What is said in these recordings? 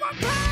my power.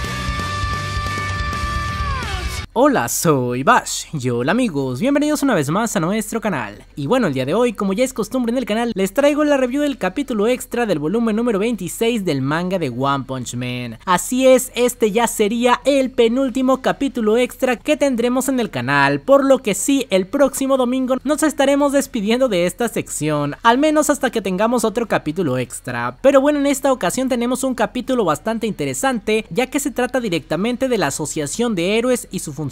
Hola, soy Bash y hola amigos, bienvenidos una vez más a nuestro canal. Y bueno, el día de hoy, como ya es costumbre en el canal, les traigo la review del capítulo extra del volumen número 26 del manga de One Punch Man. Así es, este ya sería el penúltimo capítulo extra que tendremos en el canal, por lo que sí, el próximo domingo nos estaremos despidiendo de esta sección, al menos hasta que tengamos otro capítulo extra. Pero bueno, en esta ocasión tenemos un capítulo bastante interesante, ya que se trata directamente de la Asociación de Héroes y su función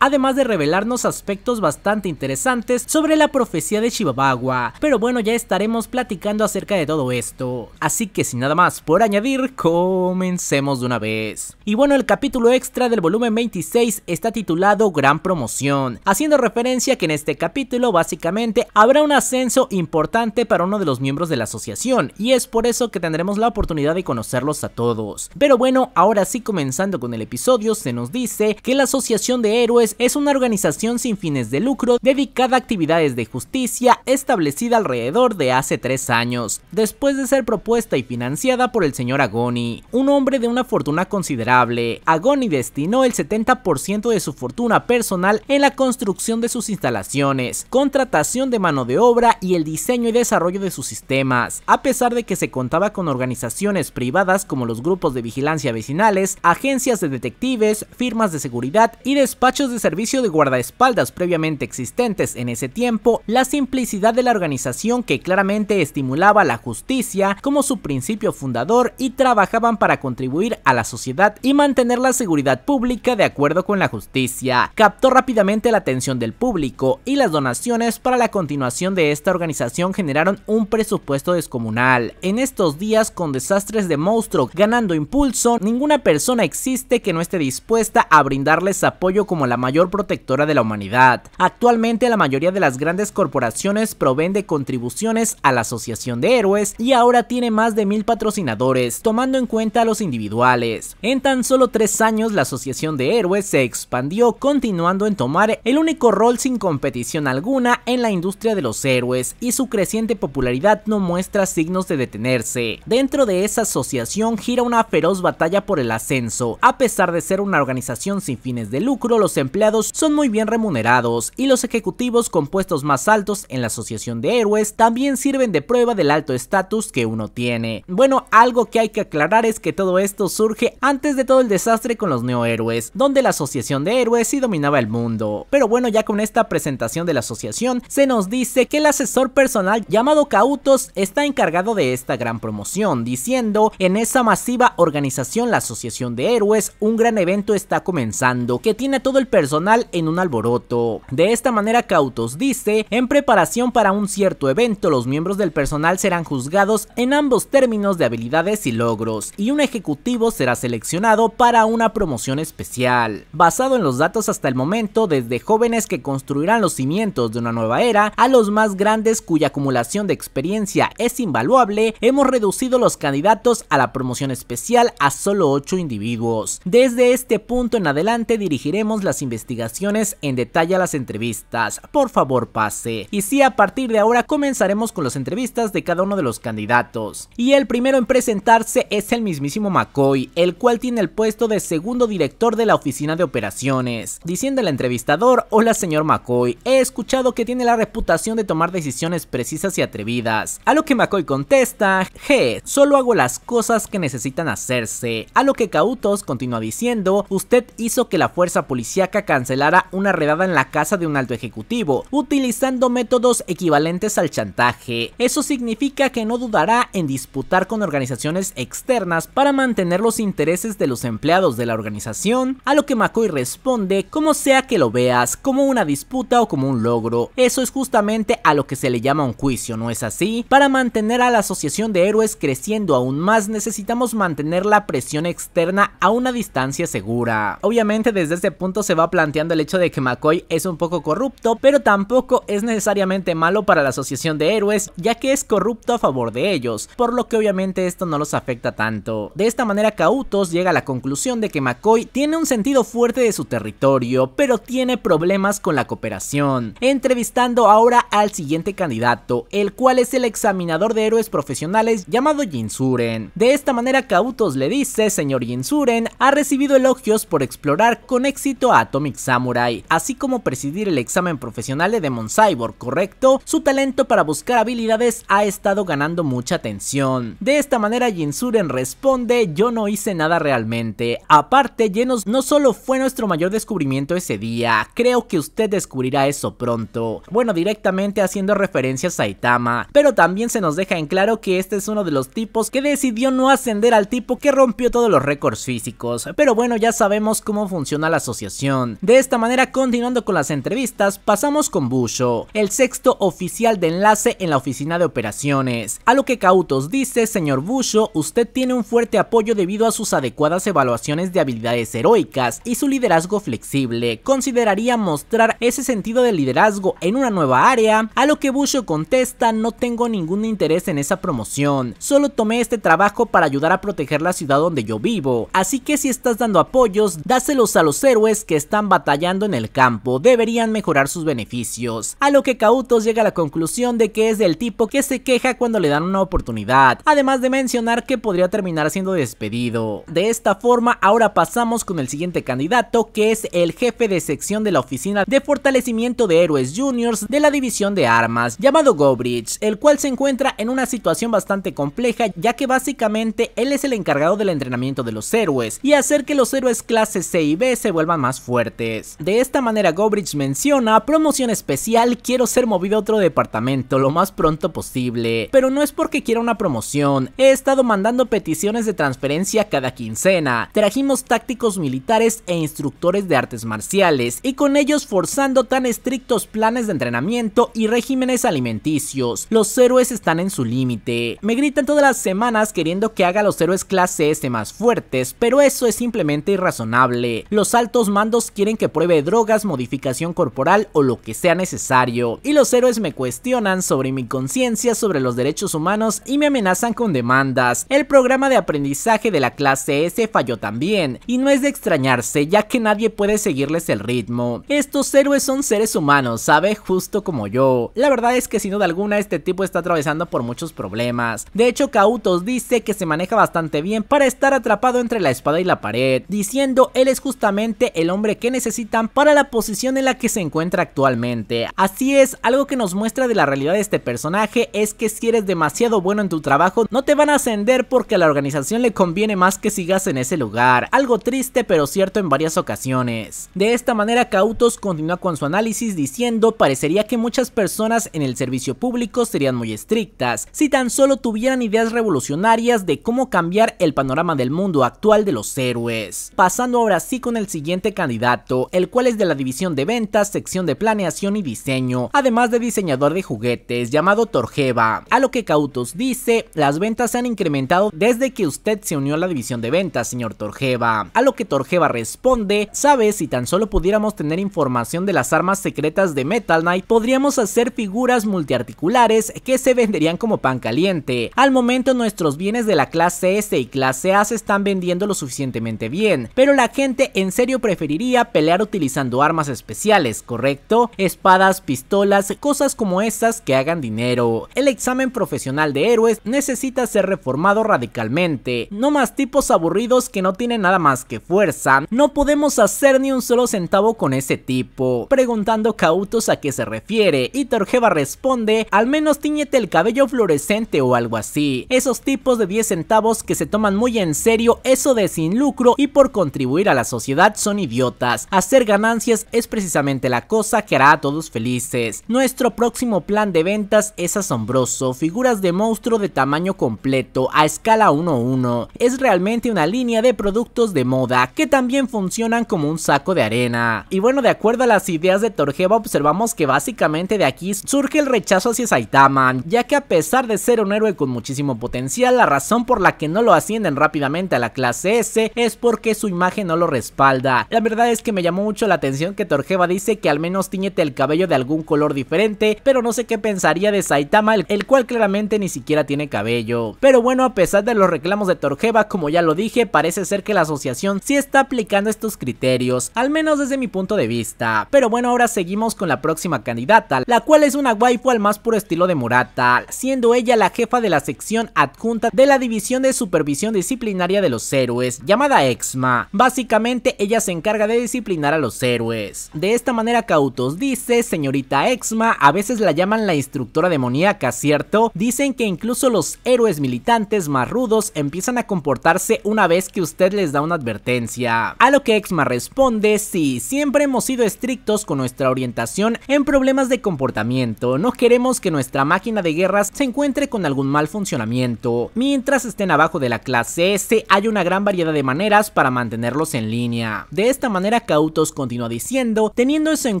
además de revelarnos aspectos bastante interesantes sobre la profecía de Chibabagua. pero bueno ya estaremos platicando acerca de todo esto, así que sin nada más por añadir, comencemos de una vez. Y bueno el capítulo extra del volumen 26 está titulado Gran Promoción, haciendo referencia que en este capítulo básicamente habrá un ascenso importante para uno de los miembros de la asociación y es por eso que tendremos la oportunidad de conocerlos a todos. Pero bueno, ahora sí comenzando con el episodio se nos dice que la asociación Asociación de Héroes es una organización sin fines de lucro dedicada a actividades de justicia establecida alrededor de hace tres años, después de ser propuesta y financiada por el señor Agoni, un hombre de una fortuna considerable. Agoni destinó el 70% de su fortuna personal en la construcción de sus instalaciones, contratación de mano de obra y el diseño y desarrollo de sus sistemas, a pesar de que se contaba con organizaciones privadas como los grupos de vigilancia vecinales, agencias de detectives, firmas de seguridad, y despachos de servicio de guardaespaldas previamente existentes en ese tiempo, la simplicidad de la organización que claramente estimulaba la justicia como su principio fundador y trabajaban para contribuir a la sociedad y mantener la seguridad pública de acuerdo con la justicia. Captó rápidamente la atención del público y las donaciones para la continuación de esta organización generaron un presupuesto descomunal. En estos días con desastres de monstruo ganando impulso, ninguna persona existe que no esté dispuesta a brindarle apoyo como la mayor protectora de la humanidad. Actualmente la mayoría de las grandes corporaciones proveen de contribuciones a la Asociación de Héroes y ahora tiene más de mil patrocinadores, tomando en cuenta a los individuales. En tan solo tres años la Asociación de Héroes se expandió continuando en tomar el único rol sin competición alguna en la industria de los héroes y su creciente popularidad no muestra signos de detenerse. Dentro de esa asociación gira una feroz batalla por el ascenso, a pesar de ser una organización sin fines de lucro, los empleados son muy bien remunerados y los ejecutivos con puestos más altos en la Asociación de Héroes también sirven de prueba del alto estatus que uno tiene. Bueno, algo que hay que aclarar es que todo esto surge antes de todo el desastre con los neohéroes, donde la Asociación de Héroes sí dominaba el mundo. Pero bueno, ya con esta presentación de la asociación, se nos dice que el asesor personal llamado Cautos está encargado de esta gran promoción, diciendo, en esa masiva organización la Asociación de Héroes, un gran evento está comenzando que tiene todo el personal en un alboroto. De esta manera Cautos dice, en preparación para un cierto evento, los miembros del personal serán juzgados en ambos términos de habilidades y logros, y un ejecutivo será seleccionado para una promoción especial. Basado en los datos hasta el momento, desde jóvenes que construirán los cimientos de una nueva era, a los más grandes cuya acumulación de experiencia es invaluable, hemos reducido los candidatos a la promoción especial a solo 8 individuos. Desde este punto en adelante dirigiremos las investigaciones en detalle a las entrevistas. Por favor, pase. Y sí, a partir de ahora comenzaremos con las entrevistas de cada uno de los candidatos. Y el primero en presentarse es el mismísimo McCoy, el cual tiene el puesto de segundo director de la oficina de operaciones. Diciendo el entrevistador, hola señor McCoy, he escuchado que tiene la reputación de tomar decisiones precisas y atrevidas. A lo que McCoy contesta, je, solo hago las cosas que necesitan hacerse. A lo que Cautos continúa diciendo, usted hizo que la fuerza policíaca cancelará una redada en la casa de un alto ejecutivo, utilizando métodos equivalentes al chantaje. Eso significa que no dudará en disputar con organizaciones externas para mantener los intereses de los empleados de la organización, a lo que McCoy responde como sea que lo veas, como una disputa o como un logro. Eso es justamente a lo que se le llama un juicio, ¿no es así? Para mantener a la asociación de héroes creciendo aún más necesitamos mantener la presión externa a una distancia segura. Obviamente de desde este punto se va planteando el hecho de que McCoy es un poco corrupto, pero tampoco es necesariamente malo para la asociación de héroes, ya que es corrupto a favor de ellos, por lo que obviamente esto no los afecta tanto. De esta manera Cautos llega a la conclusión de que McCoy tiene un sentido fuerte de su territorio, pero tiene problemas con la cooperación. Entrevistando ahora al siguiente candidato, el cual es el examinador de héroes profesionales llamado Jinsuren. De esta manera Cautos le dice, señor Jinsuren, ha recibido elogios por explorar con éxito a Atomic Samurai, así como presidir el examen profesional de Demon Cyborg, ¿correcto? Su talento para buscar habilidades ha estado ganando mucha atención. De esta manera Jinsuren responde, yo no hice nada realmente. Aparte, Genos no solo fue nuestro mayor descubrimiento ese día, creo que usted descubrirá eso pronto. Bueno, directamente haciendo referencias a Saitama... pero también se nos deja en claro que este es uno de los tipos que decidió no ascender al tipo que rompió todos los récords físicos. Pero bueno, ya sabemos cómo funciona a la asociación. De esta manera, continuando con las entrevistas, pasamos con Busho, el sexto oficial de enlace en la oficina de operaciones. A lo que Cautos dice, señor Busho, usted tiene un fuerte apoyo debido a sus adecuadas evaluaciones de habilidades heroicas y su liderazgo flexible. Consideraría mostrar ese sentido de liderazgo en una nueva área, a lo que Busho contesta, no tengo ningún interés en esa promoción, solo tomé este trabajo para ayudar a proteger la ciudad donde yo vivo, así que si estás dando apoyos, dáselos a los héroes que están batallando en el campo, deberían mejorar sus beneficios, a lo que Cautos llega a la conclusión de que es del tipo que se queja cuando le dan una oportunidad, además de mencionar que podría terminar siendo despedido. De esta forma ahora pasamos con el siguiente candidato que es el jefe de sección de la oficina de fortalecimiento de héroes juniors de la división de armas, llamado Gobridge, el cual se encuentra en una situación bastante compleja ya que básicamente él es el encargado del entrenamiento de los héroes y hacer que los héroes clase C y B se vuelvan más fuertes. De esta manera Gobridge menciona, promoción especial, quiero ser movido a otro departamento lo más pronto posible, pero no es porque quiera una promoción, he estado mandando peticiones de transferencia cada quincena, trajimos tácticos militares e instructores de artes marciales y con ellos forzando tan estrictos planes de entrenamiento y regímenes alimenticios, los héroes están en su límite, me gritan todas las semanas queriendo que haga los héroes clase S más fuertes, pero eso es simplemente irrazonable, los altos mandos quieren que pruebe drogas, modificación corporal o lo que sea necesario. Y los héroes me cuestionan sobre mi conciencia sobre los derechos humanos y me amenazan con demandas. El programa de aprendizaje de la clase S falló también, y no es de extrañarse ya que nadie puede seguirles el ritmo. Estos héroes son seres humanos, ¿sabe? Justo como yo. La verdad es que sin duda alguna este tipo está atravesando por muchos problemas. De hecho, Cautos dice que se maneja bastante bien para estar atrapado entre la espada y la pared, diciendo él es justamente el hombre que necesitan para la posición en la que se encuentra actualmente. Así es, algo que nos muestra de la realidad de este personaje es que si eres demasiado bueno en tu trabajo no te van a ascender porque a la organización le conviene más que sigas en ese lugar, algo triste pero cierto en varias ocasiones. De esta manera Cautos continúa con su análisis diciendo parecería que muchas personas en el servicio público serían muy estrictas, si tan solo tuvieran ideas revolucionarias de cómo cambiar el panorama del mundo actual de los héroes. Pasando ahora sí con el el siguiente candidato, el cual es de la división de ventas, sección de planeación y diseño, además de diseñador de juguetes llamado Torjeva. A lo que Cautos dice, las ventas se han incrementado desde que usted se unió a la división de ventas, señor Torjeva. A lo que Torjeva responde, sabe si tan solo pudiéramos tener información de las armas secretas de Metal Knight, podríamos hacer figuras multiarticulares que se venderían como pan caliente. Al momento nuestros bienes de la clase S y clase A se están vendiendo lo suficientemente bien, pero la gente en serio preferiría pelear utilizando armas especiales, ¿correcto? Espadas, pistolas, cosas como estas que hagan dinero. El examen profesional de héroes necesita ser reformado radicalmente. No más tipos aburridos que no tienen nada más que fuerza. No podemos hacer ni un solo centavo con ese tipo. Preguntando cautos a qué se refiere y Torjeva responde, al menos tiñete el cabello fluorescente o algo así. Esos tipos de 10 centavos que se toman muy en serio eso de sin lucro y por contribuir a la sociedad son idiotas. Hacer ganancias es precisamente la cosa que hará a todos felices. Nuestro próximo plan de ventas es asombroso. Figuras de monstruo de tamaño completo a escala 1-1. Es realmente una línea de productos de moda que también funcionan como un saco de arena. Y bueno, de acuerdo a las ideas de Torjeva observamos que básicamente de aquí surge el rechazo hacia Saitama, ya que a pesar de ser un héroe con muchísimo potencial, la razón por la que no lo ascienden rápidamente a la clase S es porque su imagen no lo respalda la verdad es que me llamó mucho la atención que Torjeva dice que al menos tiñete el cabello de algún color diferente, pero no sé qué pensaría de Saitama, el cual claramente ni siquiera tiene cabello. Pero bueno, a pesar de los reclamos de Torjeva, como ya lo dije, parece ser que la asociación sí está aplicando estos criterios, al menos desde mi punto de vista. Pero bueno, ahora seguimos con la próxima candidata, la cual es una waifu al más puro estilo de Murata, siendo ella la jefa de la sección adjunta de la División de Supervisión Disciplinaria de los Héroes, llamada EXMA. Básicamente ella se encarga de disciplinar a los héroes. De esta manera Cautos dice, señorita Exma, a veces la llaman la instructora demoníaca, ¿cierto? Dicen que incluso los héroes militantes más rudos empiezan a comportarse una vez que usted les da una advertencia. A lo que Exma responde, sí, siempre hemos sido estrictos con nuestra orientación en problemas de comportamiento, no queremos que nuestra máquina de guerras se encuentre con algún mal funcionamiento. Mientras estén abajo de la clase S hay una gran variedad de maneras para mantenerlos en línea. De esta manera Cautos continúa diciendo, teniendo eso en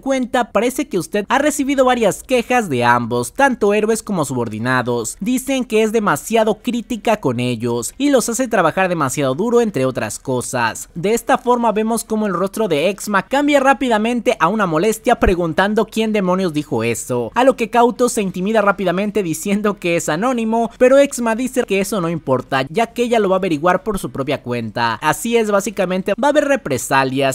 cuenta, parece que usted ha recibido varias quejas de ambos, tanto héroes como subordinados. Dicen que es demasiado crítica con ellos y los hace trabajar demasiado duro entre otras cosas. De esta forma vemos como el rostro de Exma cambia rápidamente a una molestia preguntando quién demonios dijo eso, a lo que Cautos se intimida rápidamente diciendo que es anónimo, pero Exma dice que eso no importa, ya que ella lo va a averiguar por su propia cuenta. Así es, básicamente va a haber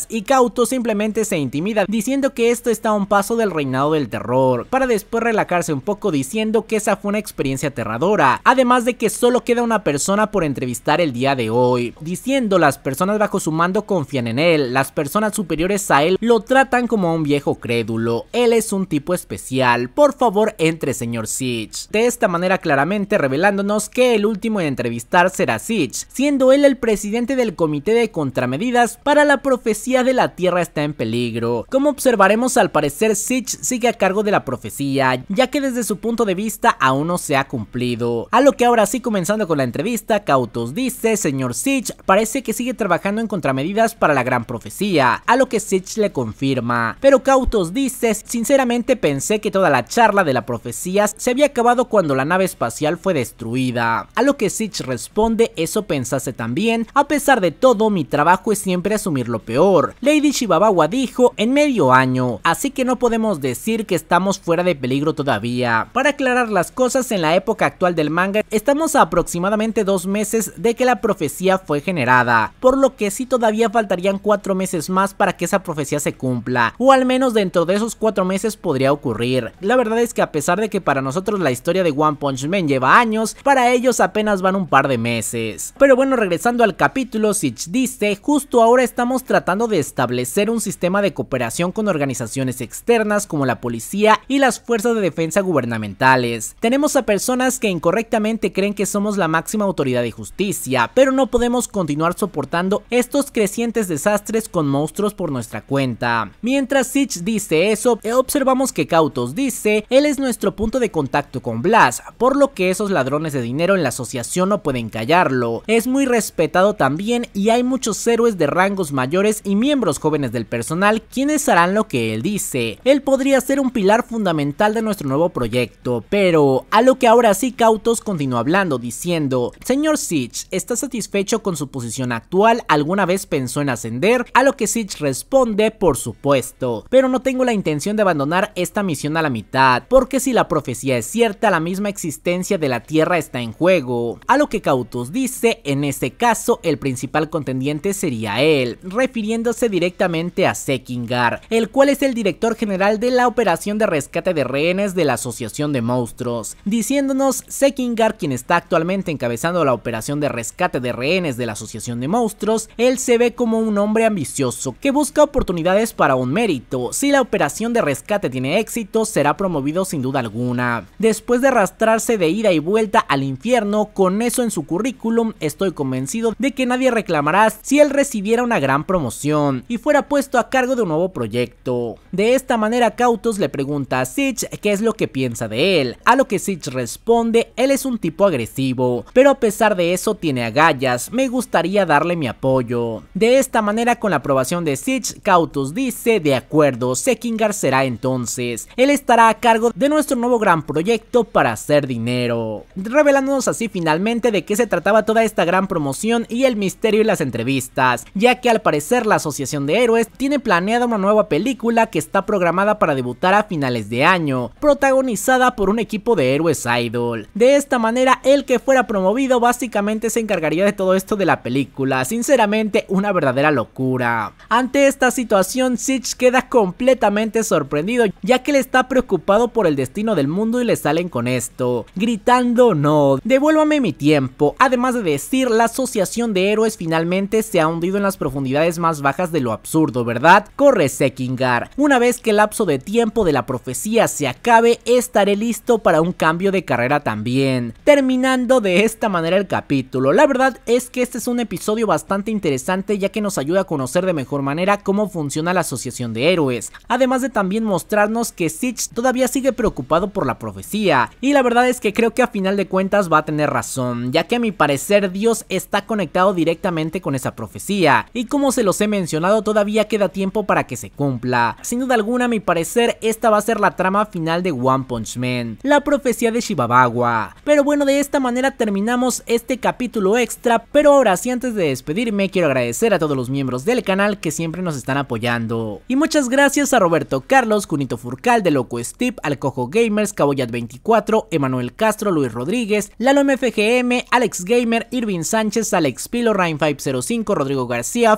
y Cauto simplemente se intimida diciendo que esto está a un paso del reinado del terror, para después relajarse un poco diciendo que esa fue una experiencia aterradora, además de que solo queda una persona por entrevistar el día de hoy, diciendo las personas bajo su mando confían en él, las personas superiores a él lo tratan como un viejo crédulo, él es un tipo especial, por favor entre señor Sitch De esta manera claramente revelándonos que el último en entrevistar será Sitch siendo él el presidente del comité de contramedidas para la profecía de la Tierra está en peligro. Como observaremos al parecer Sitch sigue a cargo de la profecía, ya que desde su punto de vista aún no se ha cumplido. A lo que ahora sí comenzando con la entrevista, Cautos dice, señor Sitch, parece que sigue trabajando en contramedidas para la gran profecía, a lo que Sitch le confirma. Pero Cautos dice, sinceramente pensé que toda la charla de la profecía se había acabado cuando la nave espacial fue destruida. A lo que Sitch responde, eso pensase también, a pesar de todo mi trabajo es siempre asumir lo peor. Lady Shibabawa dijo en medio año, así que no podemos decir que estamos fuera de peligro todavía. Para aclarar las cosas, en la época actual del manga estamos a aproximadamente dos meses de que la profecía fue generada, por lo que sí todavía faltarían cuatro meses más para que esa profecía se cumpla, o al menos dentro de esos cuatro meses podría ocurrir. La verdad es que a pesar de que para nosotros la historia de One Punch Man lleva años, para ellos apenas van un par de meses. Pero bueno, regresando al capítulo, Sitch dice, justo ahora estamos estamos tratando de establecer un sistema de cooperación con organizaciones externas como la policía y las fuerzas de defensa gubernamentales. Tenemos a personas que incorrectamente creen que somos la máxima autoridad de justicia, pero no podemos continuar soportando estos crecientes desastres con monstruos por nuestra cuenta. Mientras Sitch dice eso, observamos que Cautos dice, él es nuestro punto de contacto con Blas, por lo que esos ladrones de dinero en la asociación no pueden callarlo. Es muy respetado también y hay muchos héroes de rangos mayores y miembros jóvenes del personal quienes harán lo que él dice. Él podría ser un pilar fundamental de nuestro nuevo proyecto, pero a lo que ahora sí Cautos continúa hablando diciendo, señor Sitch, ¿está satisfecho con su posición actual? ¿Alguna vez pensó en ascender? A lo que Sitch responde, por supuesto, pero no tengo la intención de abandonar esta misión a la mitad, porque si la profecía es cierta, la misma existencia de la Tierra está en juego. A lo que Cautos dice, en este caso, el principal contendiente sería él, refiriéndose directamente a Sekingar, el cual es el director general de la operación de rescate de rehenes de la Asociación de Monstruos, diciéndonos Sekingar, quien está actualmente encabezando la operación de rescate de rehenes de la Asociación de Monstruos, él se ve como un hombre ambicioso que busca oportunidades para un mérito. Si la operación de rescate tiene éxito, será promovido sin duda alguna. Después de arrastrarse de ida y vuelta al infierno, con eso en su currículum, estoy convencido de que nadie reclamará si él recibiera una gran promoción y fuera puesto a cargo de un nuevo proyecto. De esta manera Cautos le pregunta a Sitch qué es lo que piensa de él, a lo que Sitch responde, él es un tipo agresivo, pero a pesar de eso tiene agallas, me gustaría darle mi apoyo. De esta manera con la aprobación de Sitch, Cautos dice, de acuerdo, Sekingar será entonces, él estará a cargo de nuestro nuevo gran proyecto para hacer dinero. Revelándonos así finalmente de qué se trataba toda esta gran promoción y el misterio y las entrevistas, ya que al parecer la Asociación de Héroes tiene planeada una nueva película que está programada para debutar a finales de año, protagonizada por un equipo de héroes idol. De esta manera, el que fuera promovido básicamente se encargaría de todo esto de la película, sinceramente una verdadera locura. Ante esta situación, Sitch queda completamente sorprendido ya que le está preocupado por el destino del mundo y le salen con esto, gritando no, devuélvame mi tiempo, además de decir la Asociación de Héroes finalmente se ha hundido en las profundidades más bajas de lo absurdo, ¿verdad? Corre Sekingar. Una vez que el lapso de tiempo de la profecía se acabe, estaré listo para un cambio de carrera también. Terminando de esta manera el capítulo. La verdad es que este es un episodio bastante interesante ya que nos ayuda a conocer de mejor manera cómo funciona la asociación de héroes. Además de también mostrarnos que Sitch todavía sigue preocupado por la profecía. Y la verdad es que creo que a final de cuentas va a tener razón, ya que a mi parecer Dios está conectado directamente con esa profecía. Y como se los he mencionado todavía queda tiempo para que se cumpla. Sin duda alguna a mi parecer esta va a ser la trama final de One Punch Man, la profecía de Shibabagua. Pero bueno de esta manera terminamos este capítulo extra, pero ahora sí antes de despedirme quiero agradecer a todos los miembros del canal que siempre nos están apoyando. Y muchas gracias a Roberto Carlos, Cunito Furcal, De Loco Steve, Alcojo Gamers, Caboyat24, Emanuel Castro, Luis Rodríguez, Lalo MFGM, Alex Gamer, Irvin Sánchez, Alex Pilo, Rain505, Rodrigo García,